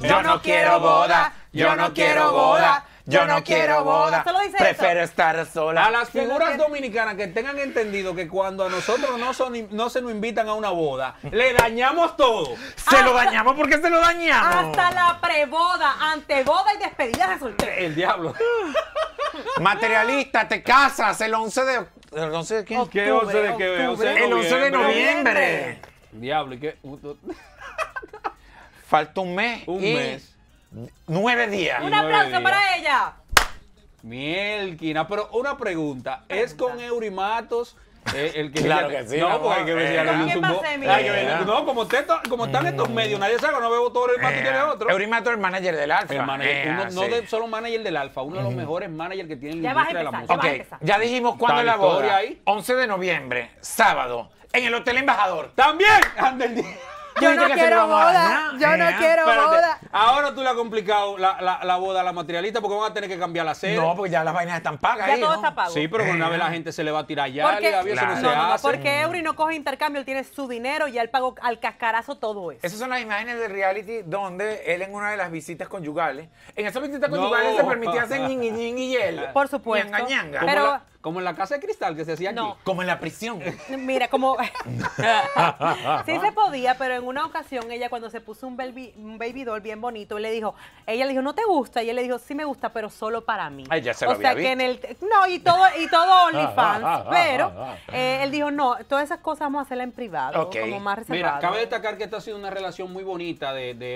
Yo no quiero boda, yo no quiero boda. Yo no quiero boda. Prefiero estar sola. A las figuras dominicanas que tengan entendido que cuando a nosotros no, son, no se nos invitan a una boda, le dañamos todo. Se lo ah, dañamos porque se lo dañamos. Hasta la preboda, boda y despedida de El diablo. Materialista, te casas el 11 de. ¿El 11 de quién? ¿Qué 11 de qué? el 11 de noviembre. noviembre. Diablo, ¿y qué? Falta un mes. Un mes. Nueve días. Un aplauso para ella. Mielquina, pero una pregunta. ¿Es con Eurimatos? Eh, el que claro que sí. No, porque hay que decir No, como, como están estos mm. medios, nadie sabe, no veo todo el mato tiene eh, otro. Eurimato es el manager del Alfa. El eh, no solo manager del Alfa, uno de los mm. mejores managers que tiene la industria de la música. ya dijimos cuándo es la boda. Ahí? 11 de noviembre, sábado, en el Hotel Embajador. También, Ander Díaz yo no eh, quiero boda. Yo no quiero boda. Ahora tú le has complicado la, la, boda a la materialista porque van a tener que cambiar la sede. No, porque ya las vainas están pagas. Ya todo está pago. Sí, pero una vez la eh. gente se le va a tirar ya. Porque, y claro. no, se hace. porque mm. Eury no coge intercambio, él tiene su dinero y él pagó al cascarazo todo eso. Esas son las imágenes de reality donde él en una de las visitas conyugales. En esas visitas conyugales se permitía hacer ñin y él Por supuesto. Ñanga, ñanga. Pero, como en la casa de cristal que se hacía no. aquí. Como en la prisión. Mira, como. sí se podía, pero en una ocasión ella, cuando se puso un baby, doll bien bonito, él le dijo, ella le dijo, ¿no te gusta? Y él le dijo, sí me gusta, pero solo para mí. o sea que en el. No, y todo, y todo OnlyFans. pero eh, él dijo, no, todas esas cosas vamos a hacerlas en privado, como más reservado. Mira, cabe destacar que esta ha sido una relación muy bonita de, de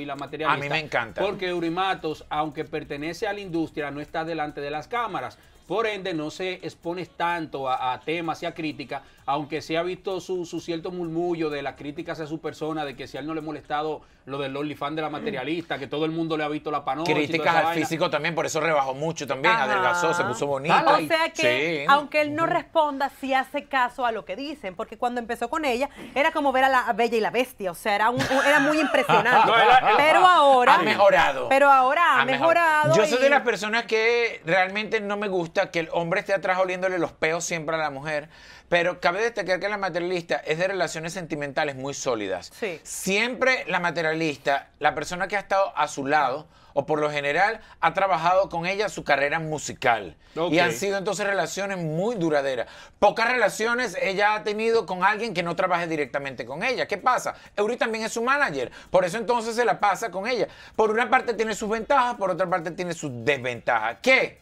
y la materialista. A mí me encanta. Porque Eurimatos, aunque pertenece a la industria, no está delante de las cámaras. Por ende, no se expones tanto a, temas y a críticas, aunque se ha visto su, cierto murmullo de las críticas a su persona, de que si a él no le ha molestado lo del fan de la materialista, que todo el mundo le ha visto la panocha. Críticas al físico también, por eso rebajó mucho también, adelgazó, se puso bonito. Ah, o aunque él no responda, sí hace caso a lo que dicen, porque cuando empezó con ella, era como ver a la Bella y la Bestia, o sea, era, un, era muy impresionante. pero ahora... Ha mejorado. Pero ahora ha, mejorado. Yo soy de las personas que realmente no me gusta que el hombre esté atrás oliéndole los peos siempre a la mujer, pero cabe destacar que la materialista es de relaciones sentimentales muy sólidas. Siempre la materialista, la persona que ha estado a su lado, o por lo general ha trabajado con ella su carrera musical. Y han sido entonces relaciones muy duraderas. Pocas relaciones ella ha tenido con alguien que no trabaje directamente con ella. ¿Qué pasa? Eury también es su manager, por eso entonces se la pasa con ella. Por una parte tiene sus ventajas, por otra parte tiene sus desventajas. ¿Qué?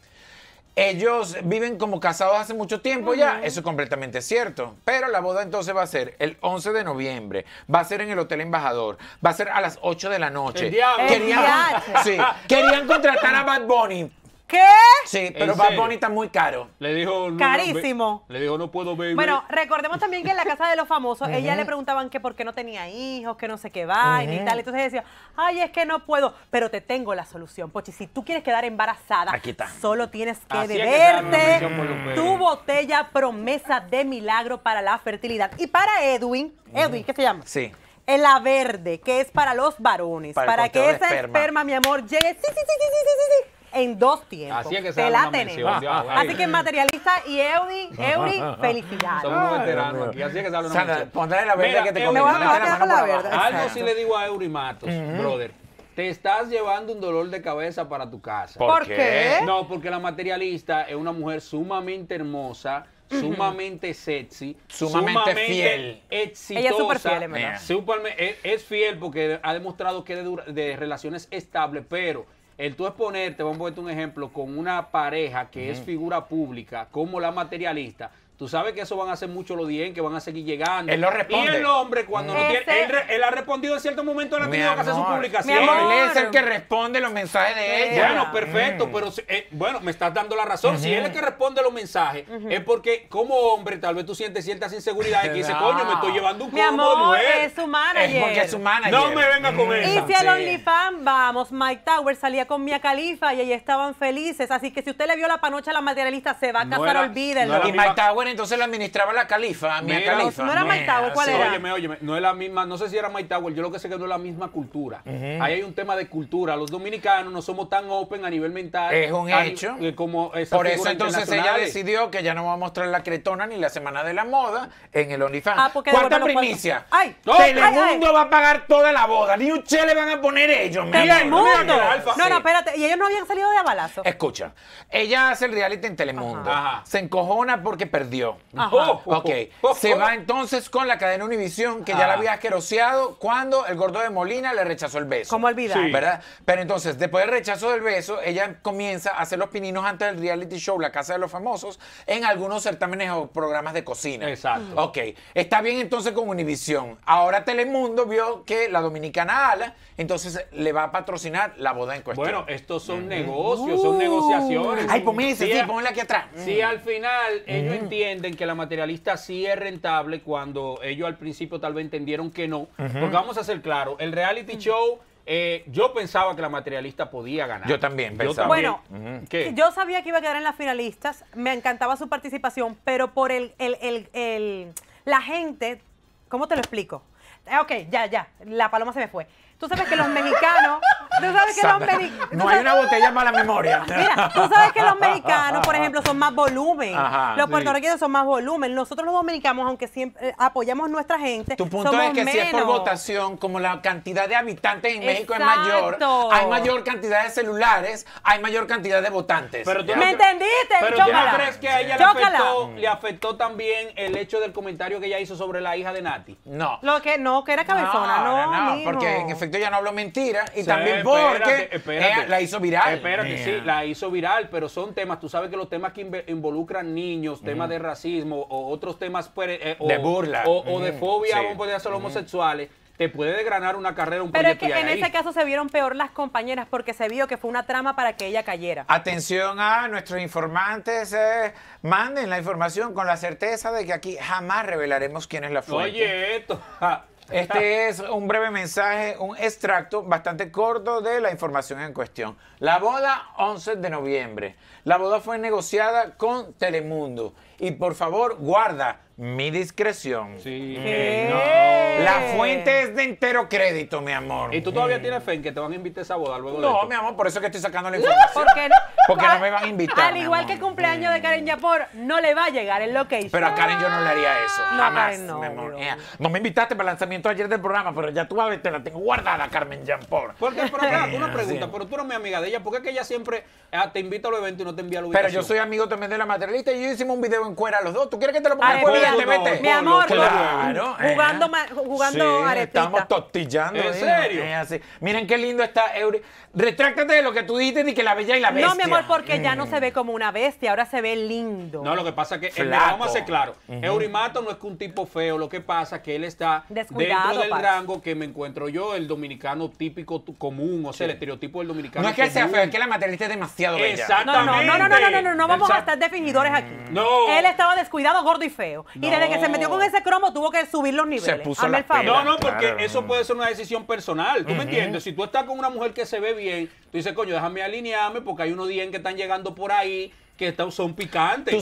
ellos viven como casados hace mucho tiempo ya, eso es completamente cierto. Pero la boda entonces va a ser el 11 de noviembre, va a ser en el Hotel Embajador, va a ser a las 8 de la noche. Querían, querían contratar a Bad Bunny ¿Qué? Sí, pero Bad bonita muy caro. Le dijo. Carísimo. le dijo, no puedo beber. Bueno, recordemos también que en la casa de los famosos, ella le preguntaban que por qué no tenía hijos, que no sé qué vaina y tal. Entonces decía, ay, es que no puedo. Pero te tengo la solución, Pochi. Si tú quieres quedar embarazada, solo tienes que beberte tu botella promesa de milagro para la fertilidad. Y para Edwin, Edwin, ¿qué se llama? Sí la verde, que es para los varones, para, que esa esperma. mi amor, llegue sí, sí, sí, sí, sí, sí en dos tiempos. Así es que se la tenemos. Así que materialista y Eury Euri, felicidades. Somos un veteranos aquí. Así es que sale una mención. Pondré la verdad que te conviene. Me voy a la verdad. Algo sí le digo a Eury Matos, brother te estás llevando un dolor de cabeza para tu casa. ¿Por qué? No, porque la materialista es una mujer sumamente hermosa, sumamente sexy, sumamente, fiel. Exitosa. Ella es súper fiel, Super, es, fiel porque ha demostrado que de, de relaciones estables, pero el tú exponerte, vamos a ponerte un ejemplo, con una pareja que es figura pública, como la materialista, Tú sabes que eso van a hacer mucho los 10, que van a seguir llegando. Él lo responde. Y el hombre, cuando no tiene. Él, ha respondido en cierto momento, en la tenido que hacer su publicación. Él es el que responde los mensajes de ella. Bueno, mm. perfecto, pero eh, bueno, me estás dando la razón. Si él es el que responde los mensajes, es porque como hombre, tal vez tú sientes ciertas inseguridades que dice, coño, me estoy llevando un combo mi amor Es su manager. Es porque es su manager. No me venga con comer. Mm, eso. Y si sí. el OnlyFans, vamos, Mike Tower salía con Mia Khalifa y ahí estaban felices. Así que si usted le vio la panocha a la materialista, se va a casar, olvídenlo. y Mike Tower entonces la administraba la califa, mi No era Maitagua, ¿cuál era? óyeme, no es la misma, no sé si era mai yo lo que sé que no es la misma cultura. Ahí hay un tema de cultura. Los dominicanos no somos tan open a nivel mental. Es un hecho. Eh, como Por eso entonces ella decidió que ya no va a mostrar la cretona ni la semana de la moda en el OnlyFans. Ah, Cuarta primicia. Ay, Telemundo va a pagar toda la boda. Ni un che le van a poner ellos. Mira, el No, no, espérate. Y ellos no habían salido de abalazo. Escucha, ella hace el reality en Telemundo. Ajá. Se encojona porque perdió Oh, ok. Oh, se oh, va entonces con la cadena Univisión, que ya la ah. había asqueroseado cuando el gordo de Molina le rechazó el beso. ¿Cómo olvidar? ¿Verdad? Pero entonces, después del rechazo del beso, ella comienza a hacer los pininos antes del reality show La Casa de los Famosos en algunos certámenes o programas de cocina. Exacto. Ok. Está bien entonces con Univisión. Ahora Telemundo vio que la dominicana Ala, entonces le va a patrocinar la boda en cuestión. Bueno, estos son negocios, son negociaciones. Ay, ponme ponle aquí atrás. Sí, al final ellos entienden que la materialista sí es rentable cuando ellos al principio tal vez entendieron que no. Porque vamos a ser claros, el reality show... Eh, yo pensaba que la materialista podía ganar. Yo también pensaba. Bueno, yo sabía que iba a quedar en las finalistas, me encantaba su participación, pero por el, el, el, la gente, ¿cómo te lo explico? Eh, ok, ya, ya, la paloma se me fue. Tú sabes que los mexicanos... Tú sabes que los No hay una botella para la memoria. Mira, tú sabes que los mexicanos, por ejemplo, son más volumen. los puertorriqueños son más volumen. Nosotros los dominicanos, aunque siempre eh, apoyamos nuestra gente. Tu punto es que si es por votación, como la cantidad de habitantes en México es mayor, hay mayor cantidad de celulares, hay mayor cantidad de votantes. ¿Me entendiste? no crees que ella le afectó, también el hecho del comentario que ella hizo sobre la hija de Nati? No. Lo que no, que era cabezona, no. No, porque en efecto ella no habló mentira y también porque espérate, la hizo viral. Espérate, sí, la hizo viral, pero son temas, tú sabes que los temas que involucran niños, temas de racismo o otros temas eh, o, de burla o, de fobia, o vamos homosexuales te puede degranar una carrera, un Pero es que en este caso se vieron peor las compañeras porque se vio que fue una trama para que ella cayera. Atención a nuestros informantes, eh, manden la información con la certeza de que aquí jamás revelaremos quién es la fuente. Oye, esto... Este es un breve mensaje, un extracto bastante corto de la información en cuestión. La boda 11 de noviembre. La boda fue negociada con Telemundo. Y por favor, guarda mi discreción. Sí. Mm. La fuente es de entero crédito, mi amor. ¿Y tú todavía mm. tienes fe en que te van a invitar a esa boda luego no, mi amor, por eso que estoy sacando la información. Porque, porque no ah, me van a invitar. Al igual que el cumpleaños de Karen Yapor, no le va a llegar el location. Pero a Karen yo no le haría eso. No, más no, eh, No me invitaste para el lanzamiento ayer del programa, pero ya tú a ver, te la tengo guardada, Carmen Yapor. Porque por acá, eh, una pregunta, preguntas pero tú no eres amiga de ella, ¿por qué es que ella siempre ah, te invita a los eventos y no te envía a los Pero yo soy amigo también de la materialista y yo hicimos un video en cuera los dos. ¿Tú quieres que te lo ponga en cuera? Mi amor, claro, jugando, a jugando ¿eh? sí, Estamos tortillando. Eh, ¿En serio? Miren qué lindo está Eury. Retráctate de lo que tú dices ni que la bella y la bestia. No, mi amor, porque ya no mm. se ve como una bestia, ahora se ve lindo. No, lo que pasa es que, vamos a ser claro, Eurimato no es que un tipo feo, lo que pasa es que él está Descuidado, dentro del rango que me encuentro yo, el dominicano típico común, o sea, el estereotipo del dominicano No es que sea feo, es que la materialista es demasiado bella. Exactamente. No, no, no, no, no, no, no, no vamos a estar definidores aquí. No. Él estaba descuidado, gordo y feo. Y desde que se metió con ese cromo tuvo que subir los niveles. Se puso No, no, porque eso puede ser una decisión personal. ¿Tú me entiendes? Si tú estás con una mujer que se ve bien, tú dices, coño, déjame alinearme porque hay unos días que están llegando por ahí que son picantes.